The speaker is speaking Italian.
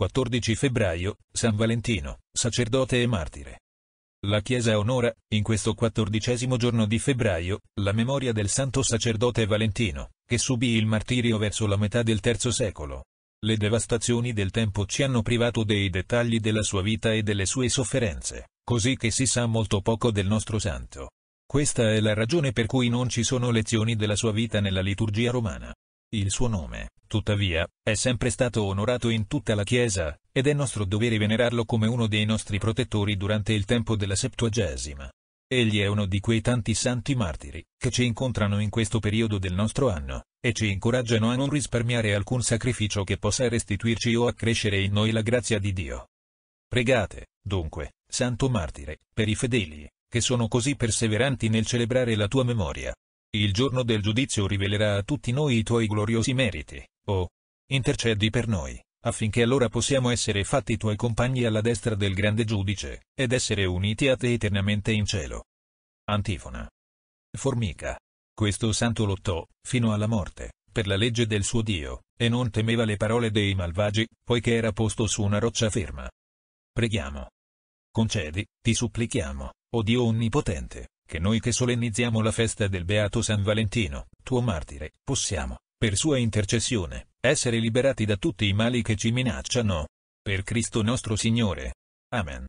14 febbraio, San Valentino, sacerdote e martire. La Chiesa onora, in questo quattordicesimo giorno di febbraio, la memoria del santo sacerdote Valentino, che subì il martirio verso la metà del III secolo. Le devastazioni del tempo ci hanno privato dei dettagli della sua vita e delle sue sofferenze, così che si sa molto poco del nostro santo. Questa è la ragione per cui non ci sono lezioni della sua vita nella liturgia romana. Il suo nome, Tuttavia, è sempre stato onorato in tutta la Chiesa, ed è nostro dovere venerarlo come uno dei nostri protettori durante il tempo della Septuagesima. Egli è uno di quei tanti santi martiri, che ci incontrano in questo periodo del nostro anno, e ci incoraggiano a non risparmiare alcun sacrificio che possa restituirci o accrescere in noi la grazia di Dio. Pregate, dunque, Santo Martire, per i fedeli, che sono così perseveranti nel celebrare la tua memoria, il giorno del giudizio rivelerà a tutti noi i tuoi gloriosi meriti, oh, intercedi per noi, affinché allora possiamo essere fatti tuoi compagni alla destra del grande giudice, ed essere uniti a te eternamente in cielo. Antifona. Formica. Questo santo lottò, fino alla morte, per la legge del suo Dio, e non temeva le parole dei malvagi, poiché era posto su una roccia ferma. Preghiamo. Concedi, ti supplichiamo, o oh Dio Onnipotente, che noi che solennizziamo la festa del Beato San Valentino, tuo martire, possiamo, per sua intercessione, essere liberati da tutti i mali che ci minacciano. Per Cristo nostro Signore. Amen.